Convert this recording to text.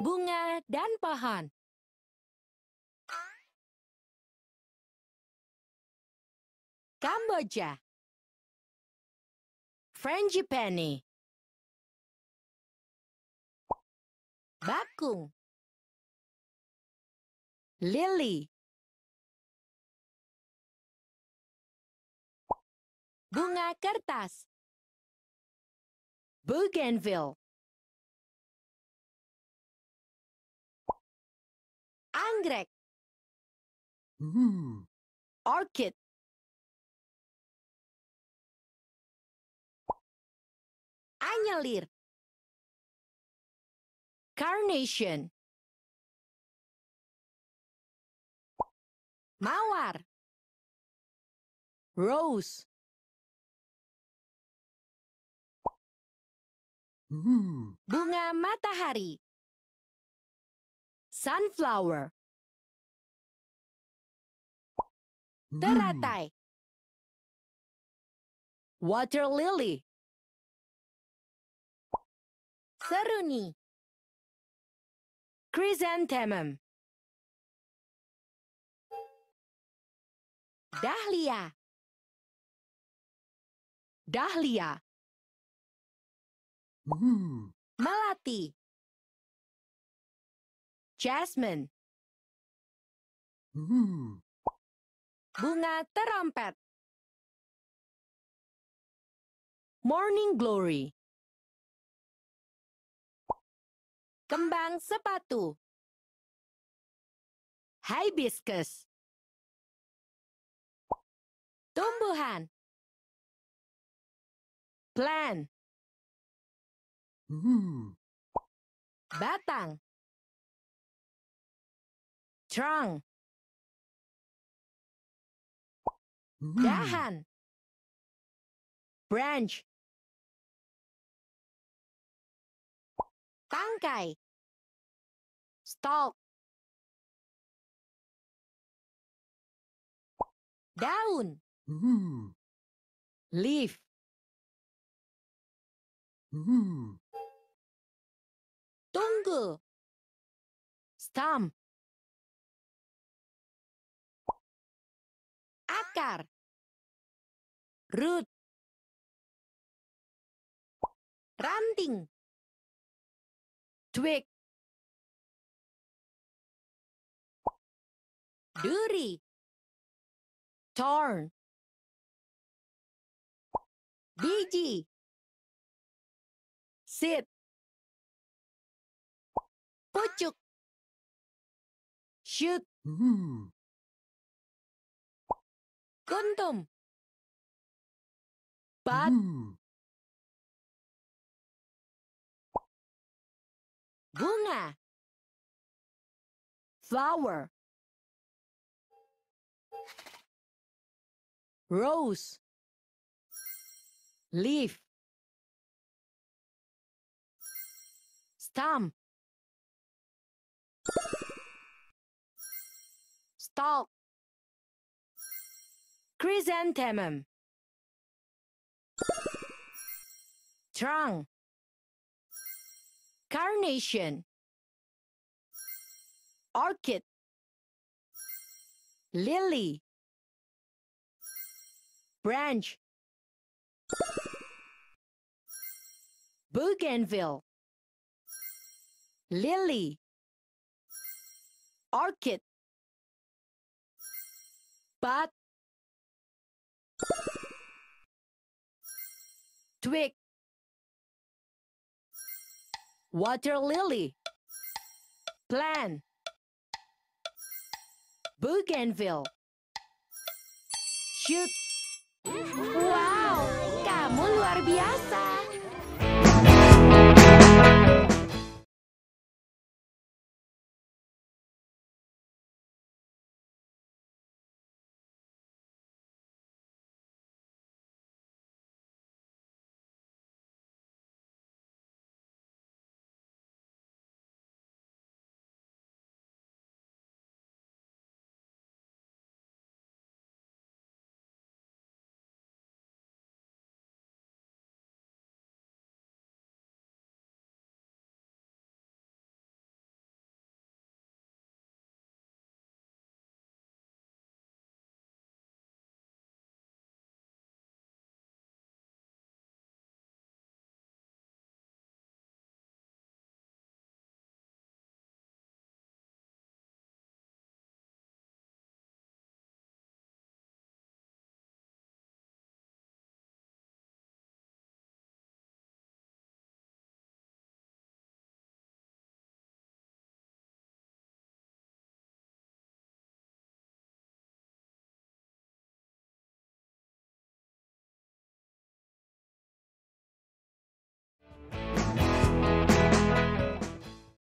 bunga, dan pohon. Kamboja Frangipani Bakung Lily Bunga kertas Bougainville Anggrek. Hmm. Orchid. Anyelir. Carnation. Mawar. Rose. Bunga matahari. Sunflower. Teratai. Mm. Water lily. Seruni. Chrysanthemum. Dahlia. Dahlia. Ooh. Malati. Jasmine. Bunga terompet. Morning glory. Kembang sepatu. Hibiscus. Tumbuhan. Plan. Batang. Strong. Dahan. Branch. Tangkai. Stalk. Daun. Leaf. Tunggu. Stump. akar root ranting twig duri torn biji seed pucuk shoot Gundam. Bad. Bunga. Flower. Rose. Leaf. Stump. Stalk chrysanthemum trunk carnation orchid lily branch bougainville lily orchid bud twig water lily plan bougainville shoot wow kamu luar biasa